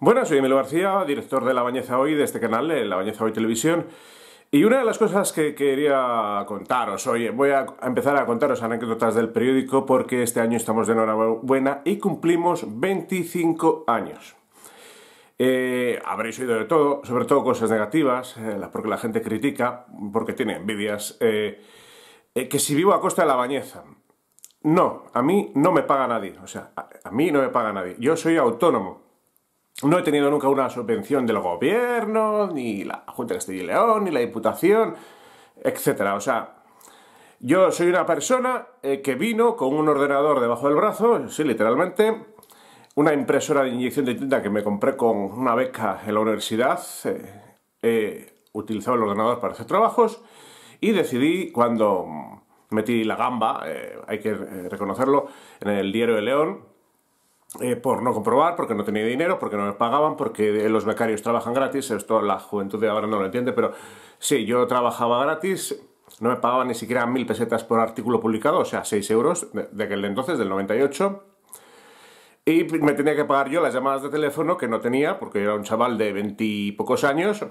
Buenas, soy Emilio García, director de La Bañeza Hoy, de este canal, de La Bañeza Hoy Televisión. Y una de las cosas que quería contaros hoy, voy a empezar a contaros anécdotas del periódico porque este año estamos de enhorabuena y cumplimos 25 años. Eh, habréis oído de todo, sobre todo cosas negativas, eh, porque la gente critica, porque tiene envidias, eh, que si vivo a costa de la bañeza. No, a mí no me paga nadie, o sea, a mí no me paga nadie. Yo soy autónomo, no he tenido nunca una subvención del gobierno, ni la Junta de Castilla y León, ni la Diputación, etc. O sea, yo soy una persona eh, que vino con un ordenador debajo del brazo, sí, literalmente, una impresora de inyección de tinta que me compré con una beca en la universidad, eh, he utilizado el ordenador para hacer trabajos y decidí cuando metí la gamba, eh, hay que reconocerlo, en el diario de León, eh, por no comprobar, porque no tenía dinero, porque no me pagaban, porque eh, los becarios trabajan gratis, esto la juventud de ahora no lo entiende, pero sí, yo trabajaba gratis, no me pagaban ni siquiera mil pesetas por artículo publicado, o sea, seis euros de, aquel entonces, del 98, y me tenía que pagar yo las llamadas de teléfono que no tenía, porque era un chaval de veintipocos años,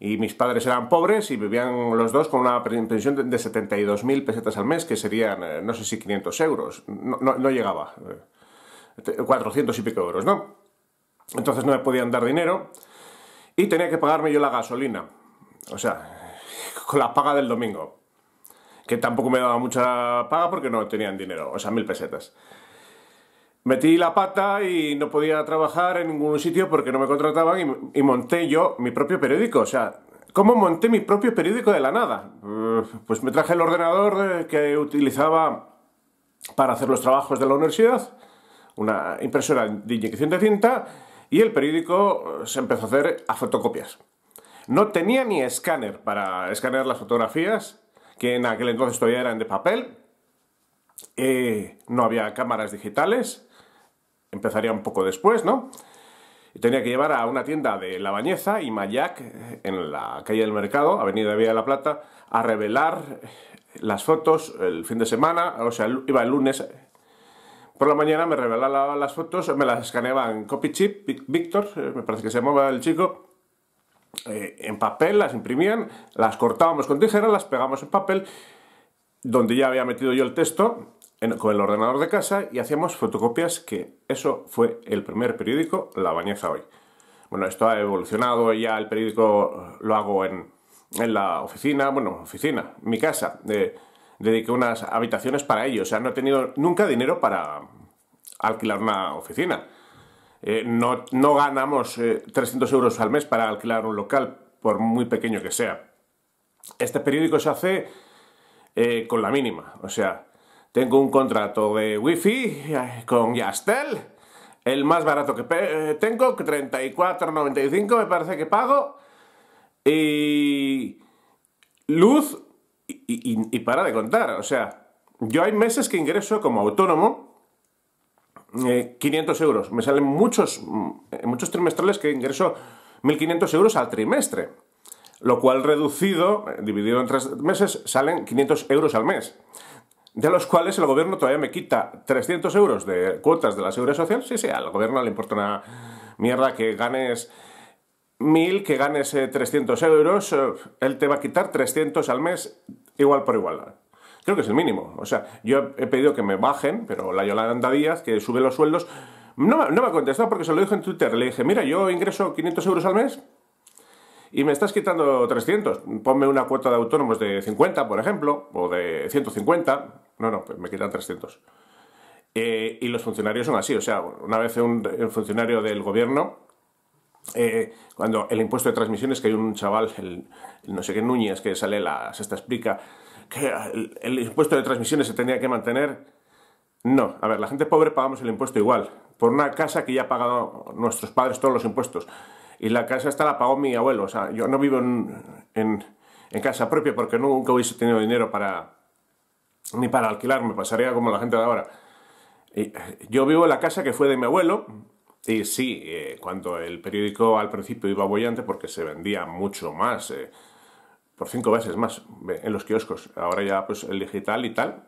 y mis padres eran pobres y vivían los dos con una pensión de 72.000 pesetas al mes, que serían, eh, no sé si 500 euros, no, no llegaba. 400 y pico euros, ¿no? Entonces no me podían dar dinero y tenía que pagarme yo la gasolina, o sea, con la paga del domingo, que tampoco me daba mucha paga porque no tenían dinero, o sea, mil pesetas. Metí la pata y no podía trabajar en ningún sitio porque no me contrataban y, y monté yo mi propio periódico, o sea, ¿Cómo monté mi propio periódico de la nada? Mm, pues me traje el ordenador eh, que utilizaba para hacer los trabajos de la universidad una impresora de inyección de cinta y el periódico eh, se empezó a hacer a fotocopias. No tenía ni escáner para escanear las fotografías, que en aquel entonces todavía eran de papel. Eh, no había cámaras digitales, empezaría un poco después, ¿no? Y tenía que llevar a una tienda de La Bañeza y Mayac, eh, en la calle del Mercado, Avenida Vía de la Plata, a revelar las fotos el fin de semana, o sea, iba el lunes por la mañana me revelaba las fotos, me las escaneaban copy chip, Víctor, eh, me parece que se llamaba el chico, eh, en papel, las imprimían, las cortábamos con tijera, las pegábamos en papel, donde ya había metido yo el texto con el ordenador de casa y hacíamos fotocopias, que eso fue el primer periódico, La Bañeza Hoy. Bueno, esto ha evolucionado, ya el periódico lo hago en, la oficina, bueno, oficina, mi casa. Eh, dediqué unas habitaciones para ello O sea, no he tenido nunca dinero para alquilar una oficina. Eh, no, ganamos 300 eh, euros al mes para alquilar un local, por muy pequeño que sea. Este periódico se hace eh, con la mínima. O sea, tengo un contrato de wifi con Yastel, el más barato que tengo, 34,95 me parece que pago, y luz y, para de contar. O sea, yo hay meses que ingreso como autónomo 500 eh, euros. Me salen muchos, mm, muchos trimestrales que ingreso 1.500 euros al trimestre. Lo cual reducido, eh, dividido en tres meses, salen 500 euros al mes. De los cuales el gobierno todavía me quita 300 euros de cuotas de la seguridad social. Sí, sí, al gobierno le importa una mierda que ganes 1.000, que ganes 300 eh, euros. él te va a quitar 300 al mes igual por igual, Creo que es el mínimo. O sea, yo he pedido que me bajen, pero la Yolanda Díaz, que sube los sueldos, no, no me ha contestado porque se lo dijo en Twitter. Le dije, mira, yo ingreso 500 euros al mes y me estás quitando 300. Ponme una cuota de autónomos de 50, por ejemplo, o de 150. No, no, pues me quitan 300. Eh, y los funcionarios son así. O sea, una vez un funcionario del gobierno eh, cuando el impuesto de transmisiones, que hay un chaval, el, no sé qué Núñez, que sale la sexta explica que el, impuesto de transmisiones se tenía que mantener. No, a ver, la gente pobre pagamos el impuesto igual, por una casa que ya ha pagado nuestros padres todos los impuestos. Y la casa esta la pagó mi abuelo, o sea, yo no vivo en, en, casa propia porque nunca hubiese tenido dinero para, ni para alquilar, me pasaría como la gente de ahora. Y eh, yo vivo en la casa que fue de mi abuelo, y sí, eh, cuando el periódico al principio iba bollante porque se vendía mucho más, eh, por cinco veces más, eh, en los kioscos. Ahora ya pues el digital y tal,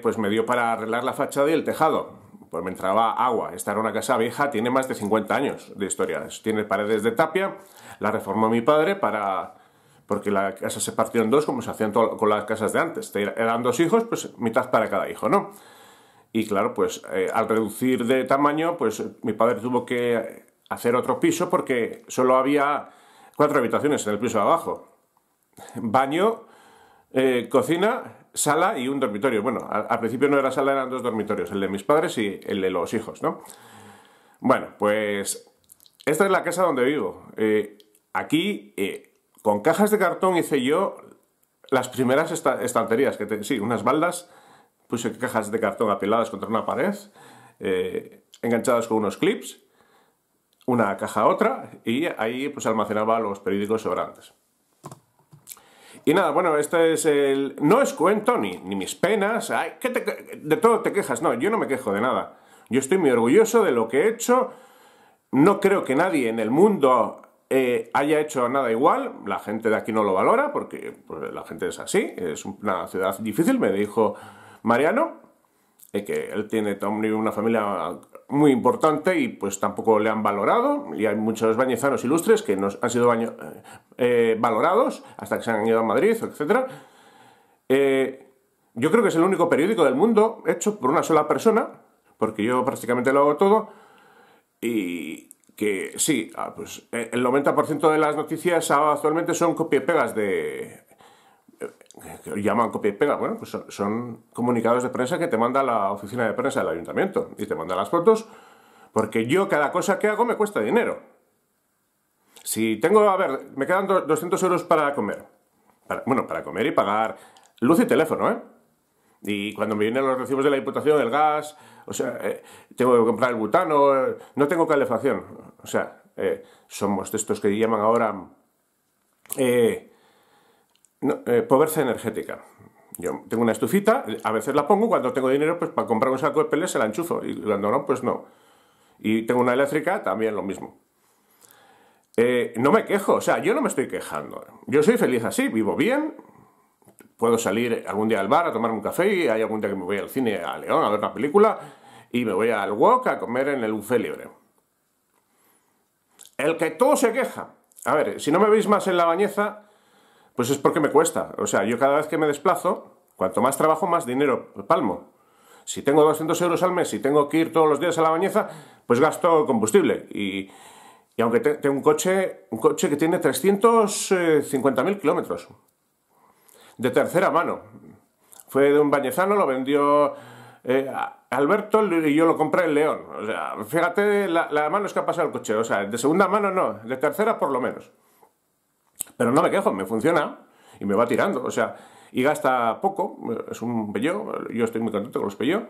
pues me dio para arreglar la fachada y el tejado. Pues me entraba agua. Esta era una casa vieja, tiene más de 50 años de historia. Tiene paredes de tapia, la reformó mi padre para... Porque la casa se partió en dos, como se hacían con las casas de antes. Eran dos hijos, pues mitad para cada hijo, ¿no? Y claro, pues eh, al reducir de tamaño, pues mi padre tuvo que hacer otro piso porque solo había cuatro habitaciones en el piso de abajo. Baño, eh, cocina, sala y un dormitorio. Bueno, al, principio no era sala, eran dos dormitorios, el de mis padres y el de los hijos, ¿no? Bueno, pues esta es la casa donde vivo. Eh, aquí, con cajas de cartón hice yo las primeras estanterías, que sí, unas baldas puse cajas de cartón apiladas contra una pared, eh, enganchadas con unos clips, una caja a otra, y ahí pues almacenaba los periódicos sobrantes. Y nada, bueno, este es el... No es cuento, ni, mis penas, de todo te quejas, no, yo no me quejo de nada. Yo estoy muy orgulloso de lo que he hecho, no creo que nadie en el mundo eh, haya hecho nada igual, la gente de aquí no lo valora, porque pues, la gente es así, es una ciudad difícil, me dijo Mariano, eh, que él tiene una familia muy importante y pues tampoco le han valorado y hay muchos bañezanos ilustres que nos han sido eh, eh, valorados hasta que se han ido a Madrid, etc. yo creo que es el único periódico del mundo hecho por una sola persona, porque yo prácticamente lo hago todo, y que sí, ah, pues el 90% de las noticias actualmente son copia pegas de que llaman copia y pega, bueno, pues son, comunicados de prensa que te manda la oficina de prensa del ayuntamiento y te manda las fotos, porque yo cada cosa que hago me cuesta dinero. Si tengo, a ver, me quedan 200 euros para comer, bueno, para comer y pagar luz y teléfono, ¿eh? Y cuando me vienen los recibos de la imputación del gas, o sea, eh, tengo que comprar el butano, eh, no tengo calefacción. O sea, eh, somos de estos que llaman ahora... Eh, no, eh, pobreza energética. Yo tengo una estufita, a veces la pongo, cuando tengo dinero, pues para comprar un saco de peles se la enchuzo y cuando no, pues no. Y tengo una eléctrica, también lo mismo. Eh, no me quejo, o sea, yo no me estoy quejando. Yo soy feliz así, vivo bien, puedo salir algún día al bar a tomarme un café, y hay algún día que me voy al cine a León a ver una película, y me voy al wok a comer en el buffet libre. El que todo se queja. A ver, si no me veis más en la bañeza, pues es porque me cuesta. O sea, yo cada vez que me desplazo, cuanto más trabajo, más dinero palmo. Si tengo 200 euros al mes y tengo que ir todos los días a la bañeza, pues gasto combustible. Y, aunque tengo un coche, un coche que tiene 350.000 kilómetros de tercera mano. Fue de un bañezano, lo vendió eh, Alberto y yo lo compré en León. O sea, fíjate la, la mano es que ha pasado el coche. O sea, de segunda mano no, de tercera por lo menos. Pero no me quejo, me funciona y me va tirando. O sea, y gasta poco, es un pello, yo estoy muy contento con los pello.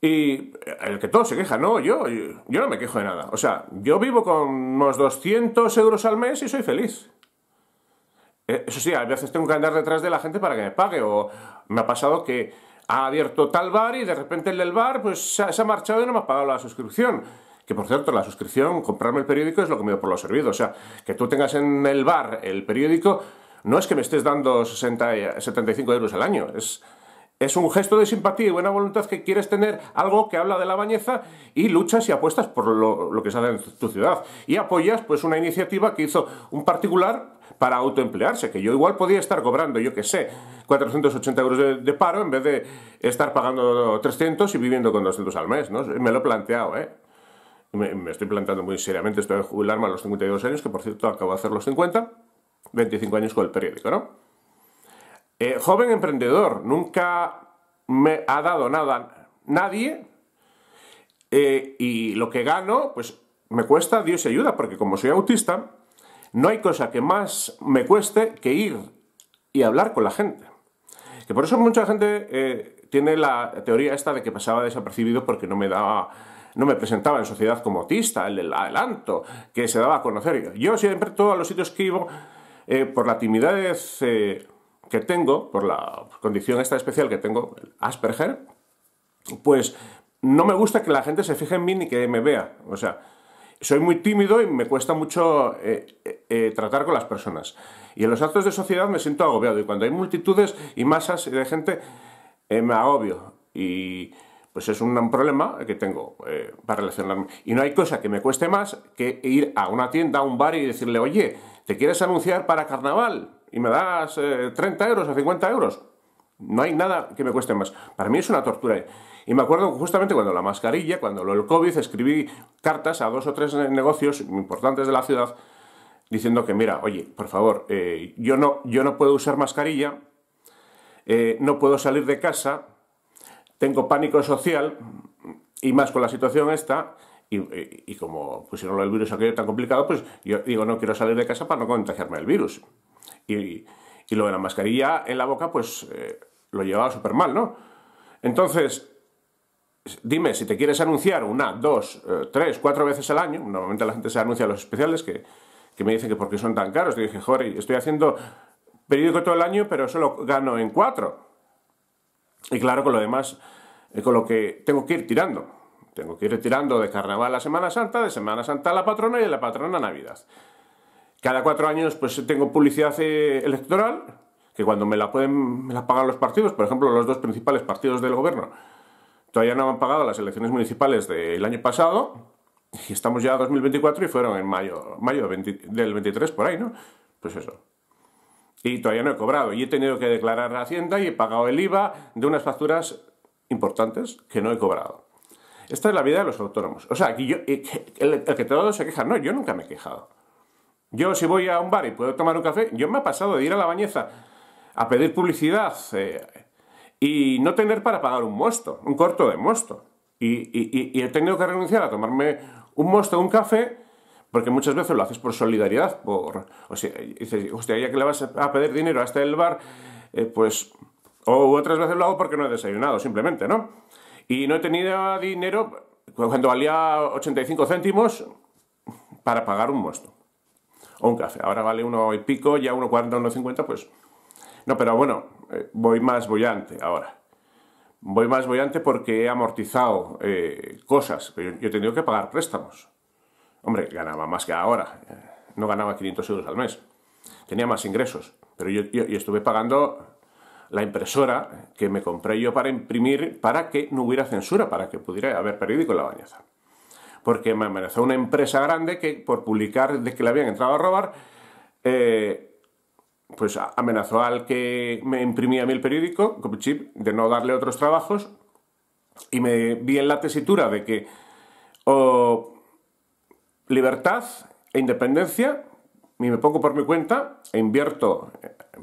Y el que todo se queja, no, yo, yo no me quejo de nada. O sea, yo vivo con unos 200 euros al mes y soy feliz. Eh, eso sí, a veces tengo que andar detrás de la gente para que me pague. O me ha pasado que ha abierto tal bar y de repente el del bar pues, se ha marchado y no me ha pagado la suscripción que por cierto, la suscripción, comprarme el periódico es lo que me dio por lo servido. O sea, que tú tengas en el bar el periódico, no es que me estés dando 60, 75 euros al año, es, es un gesto de simpatía y buena voluntad que quieres tener algo que habla de la bañeza y luchas y apuestas por lo, que se en tu ciudad. Y apoyas pues una iniciativa que hizo un particular para autoemplearse, que yo igual podía estar cobrando, yo qué sé, 480 euros de, paro en vez de estar pagando 300 y viviendo con 200 al mes, ¿no? Me lo he planteado, ¿eh? me, estoy planteando muy seriamente esto de jubilarme a los 52 años, que por cierto acabo de hacer los 50, 25 años con el periódico, ¿no? Eh, joven emprendedor, nunca me ha dado nada nadie eh, y lo que gano, pues me cuesta Dios ayuda, porque como soy autista, no hay cosa que más me cueste que ir y hablar con la gente. Que por eso mucha gente eh, tiene la teoría esta de que pasaba desapercibido porque no me daba no me presentaba en sociedad como autista, el adelanto que se daba a conocer. Yo siempre, todos los sitios que iba, eh, por la timidez eh, que tengo, por la condición esta especial que tengo, Asperger, pues no me gusta que la gente se fije en mí ni que me vea. O sea, soy muy tímido y me cuesta mucho eh, tratar con las personas. Y en los actos de sociedad me siento agobiado. Y cuando hay multitudes y masas de gente, me agobio. Y pues es un problema que tengo eh, para relacionarme. Y no hay cosa que me cueste más que ir a una tienda, a un bar y decirle, oye, ¿te quieres anunciar para carnaval? Y me das 30 eh, euros o 50 euros. No hay nada que me cueste más. Para mí es una tortura. Y me acuerdo justamente cuando la mascarilla, cuando lo del COVID, escribí cartas a dos o tres negocios importantes de la ciudad diciendo que, mira, oye, por favor, eh, yo, no, yo no puedo usar mascarilla, no puedo salir de casa, tengo pánico social, y más con la situación esta, y, y, si como pusieron el virus aquello tan complicado, pues yo digo, no quiero salir de casa para no contagiarme el virus. Y, y lo de la mascarilla en la boca, pues eh, lo llevaba súper mal, ¿no? Entonces, dime, si te quieres anunciar una, dos, eh, tres, cuatro veces al año, normalmente la gente se anuncia a los especiales que, me dicen que porque son tan caros. Yo dije, joder, estoy haciendo periódico todo el año, pero solo gano en cuatro. Y claro, con lo demás, eh, con lo que tengo que ir tirando. Tengo que ir tirando de carnaval a Semana Santa, de Semana Santa a la patrona y de la patrona a Navidad. Cada cuatro años pues tengo publicidad eh, electoral, que cuando me la pueden me la pagan los partidos, por ejemplo los dos principales partidos del gobierno, todavía no han pagado las elecciones municipales del año pasado, y estamos ya en 2024 y fueron en mayo, mayo del 23 por ahí, ¿no? Pues eso y todavía no he cobrado. Y he tenido que declarar la Hacienda y he pagado el IVA de unas facturas importantes que no he cobrado. Esta es la vida de los autónomos. O sea, eh, que el, que todo se queja. no, yo nunca me he quejado. Yo si voy a un bar y puedo tomar un café, yo me ha pasado de ir a la bañeza a pedir publicidad eh, y no tener para pagar un mosto, un corto de mosto. Y, y he tenido que renunciar a tomarme un mosto, un café, porque muchas veces lo haces por solidaridad, por, o sea, dices, hostia, ya que le vas a pedir dinero hasta el este bar, eh, pues... O otras veces lo hago porque no he desayunado, simplemente, ¿no? Y no he tenido dinero cuando valía 85 céntimos para pagar un mosto o un café. Ahora vale uno y pico, ya uno cincuenta, pues... No, pero bueno, eh, voy más bollante ahora. Voy más bollante porque he amortizado eh, cosas. yo he tenido que pagar préstamos. Hombre, ganaba más que ahora. No ganaba 500 euros al mes. Tenía más ingresos. Pero yo, estuve pagando la impresora que me compré yo para imprimir para que no hubiera censura, para que pudiera haber periódico en la bañaza. Porque me amenazó una empresa grande que por publicar de que le habían entrado a robar, eh, pues amenazó al que me imprimía a mí el periódico, Copychip, de no darle otros trabajos y me vi en la tesitura de que libertad e independencia y me pongo por mi cuenta e invierto, eh,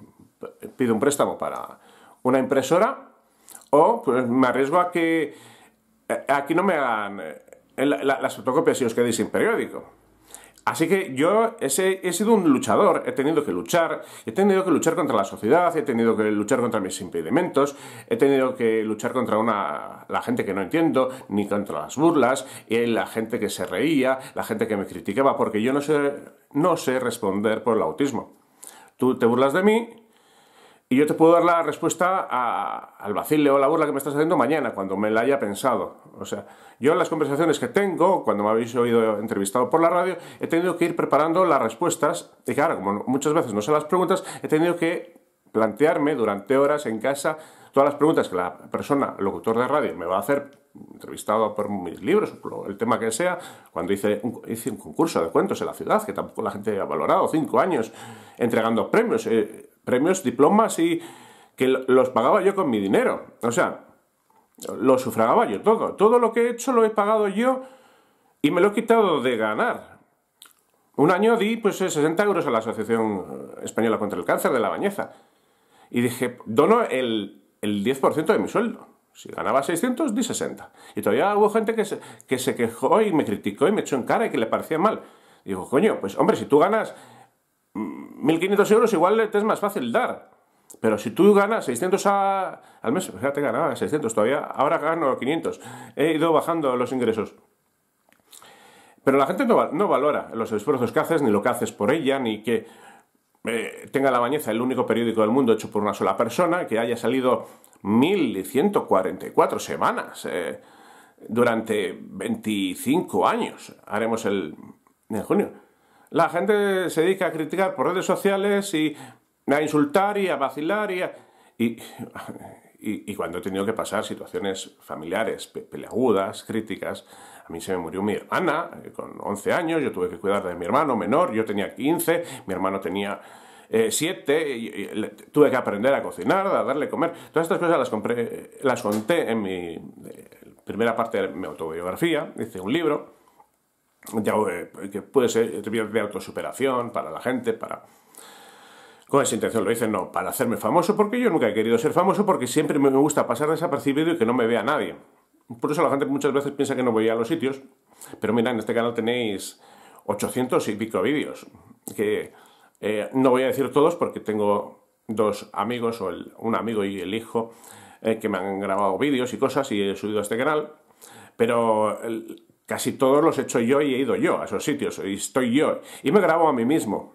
pido un préstamo para una impresora o pues, me arriesgo a que eh, aquí no me hagan eh, las fotocopias si os quedéis sin periódico. Así que yo he, sido un luchador, he tenido que luchar, he tenido que luchar contra la sociedad, he tenido que luchar contra mis impedimentos, he tenido que luchar contra la gente que no entiendo, ni contra las burlas, y la gente que se reía, la gente que me criticaba, porque yo no sé, responder por el autismo. Tú te burlas de mí y yo te puedo dar la respuesta al vacile o la burla que me estás haciendo mañana, cuando me la haya pensado. O sea, yo en las conversaciones que tengo, cuando me habéis oído entrevistado por la radio, he tenido que ir preparando las respuestas. Y claro, como muchas veces no sé las preguntas, he tenido que plantearme durante horas en casa todas las preguntas que la persona, el locutor de radio, me va a hacer, entrevistado por mis libros, o por el tema que sea, cuando hice un, hice un concurso de cuentos en la ciudad, que tampoco la gente ha valorado, cinco años, entregando premios, eh, premios, diplomas y que los pagaba yo con mi dinero. O sea, lo sufragaba yo todo. Todo lo que he hecho lo he pagado yo y me lo he quitado de ganar. Un año di pues 60 eh, euros a la Asociación eh, Española contra el Cáncer de la Bañeza. Y dije, dono el, 10% de mi sueldo. Si ganaba 600, di 60. Y todavía hubo gente que se, que se quejó y me criticó y me echó en cara y que le parecía mal. Digo, coño, pues hombre, si tú ganas 1.500 mm, euros, igual te es más fácil dar. Pero si tú ganas 600 al mes, te ganaba 600 todavía, ahora gano 500. He ido bajando los ingresos. Pero la gente no, valora los esfuerzos que haces, ni lo que haces por ella, ni que eh, tenga la bañeza el único periódico del mundo hecho por una sola persona, que haya salido 1144 semanas eh, durante 25 años. Haremos el en junio. La gente se dedica a criticar por redes sociales y a insultar y a vacilar y, cuando he tenido que pasar situaciones familiares, peleagudas, críticas, a mí se me murió mi hermana eh, con 11 años, yo tuve que cuidar de mi hermano menor, yo tenía 15, mi hermano tenía 7, eh, tuve que aprender a cocinar, a darle comer. Todas estas cosas las, compré, eh, las conté en mi primera parte de mi autobiografía, hice un libro, que puede ser de autosuperación para la gente, para no es intención lo hice, no, para hacerme famoso, porque yo nunca he querido ser famoso, porque siempre me gusta pasar desapercibido y que no me vea nadie. Por eso la gente muchas veces piensa que no voy a los sitios, pero mira, en este canal tenéis 800 y pico vídeos, que eh, no voy a decir todos porque tengo dos amigos, o un amigo y el hijo, eh, que me han grabado vídeos y cosas y he subido a este canal, pero casi todos los he hecho yo y he ido yo a esos sitios, y estoy yo, y me grabo a mí mismo.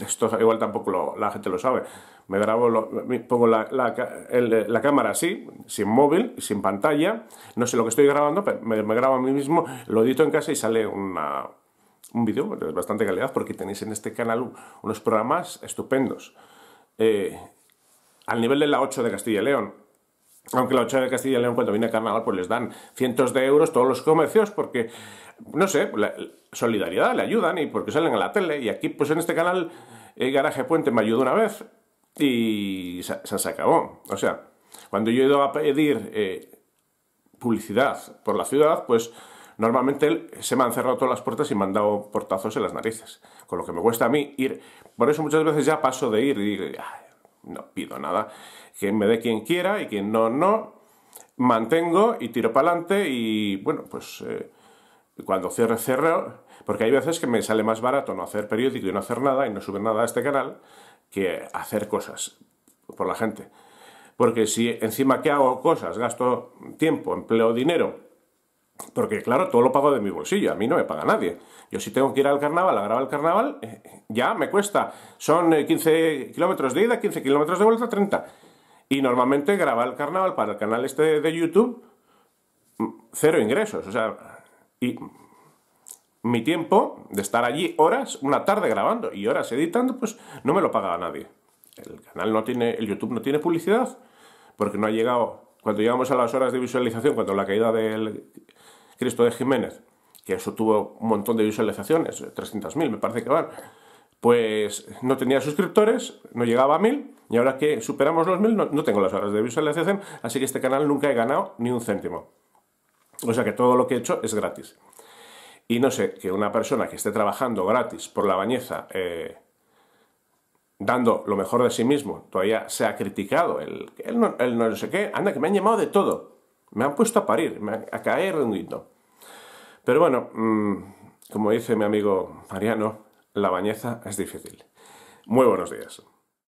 Esto, igual tampoco la gente lo sabe. Me grabo, pongo la, la, cámara así, sin móvil, sin pantalla. No sé lo que estoy grabando, pero me, grabo a mí mismo, lo edito en casa y sale una, un vídeo de bastante calidad porque tenéis en este canal unos programas estupendos. Eh, al nivel de la 8 de Castilla y León. Aunque la 8 de Castilla y León cuando viene a Carnaval pues les dan cientos de euros todos los comercios porque, no sé, la, solidaridad, le ayudan y porque salen a la tele. Y aquí, pues en este canal, eh, Garaje Puente me ayudó una vez y se, acabó. O sea, cuando yo he ido a pedir eh, publicidad por la ciudad, pues normalmente se me han cerrado todas las puertas y me han dado portazos en las narices. Con lo que me cuesta a mí ir. Por eso muchas veces ya paso de ir y no pido nada. Que me dé quien quiera y quien no, no. Mantengo y tiro para adelante y bueno, pues eh, cuando cierre, cierro porque hay veces que me sale más barato no hacer periódico y no hacer nada y no subir nada a este canal que hacer cosas por la gente. Porque si encima que hago cosas, gasto tiempo, empleo dinero, porque claro, todo lo pago de mi bolsillo, a mí no me paga nadie. Yo si tengo que ir al carnaval, a grabar el carnaval, eh, ya me cuesta. Son 15 eh, kilómetros de ida, 15 kilómetros de vuelta, 30. Y normalmente grabar el carnaval para el canal este de YouTube, mm, cero ingresos. O sea, y mi tiempo de estar allí horas, una tarde grabando y horas editando, pues no me lo paga nadie. El canal no tiene, el YouTube no tiene publicidad, porque no ha llegado, cuando llegamos a las horas de visualización, cuando la caída del Cristo de Jiménez, que eso tuvo un montón de visualizaciones, 300.000 me parece que van, pues no tenía suscriptores, no llegaba a 1.000, y ahora que superamos los 1.000 no, tengo las horas de visualización, así que este canal nunca he ganado ni un céntimo. O sea que todo lo que he hecho es gratis. Y no sé, que una persona que esté trabajando gratis por la bañeza, eh, dando lo mejor de sí mismo, todavía se ha criticado, el, no, sé qué, anda, que me han llamado de todo, me han puesto a parir, me han, a caer Pero bueno, mm, como dice mi amigo Mariano, la bañeza es difícil. Muy buenos días.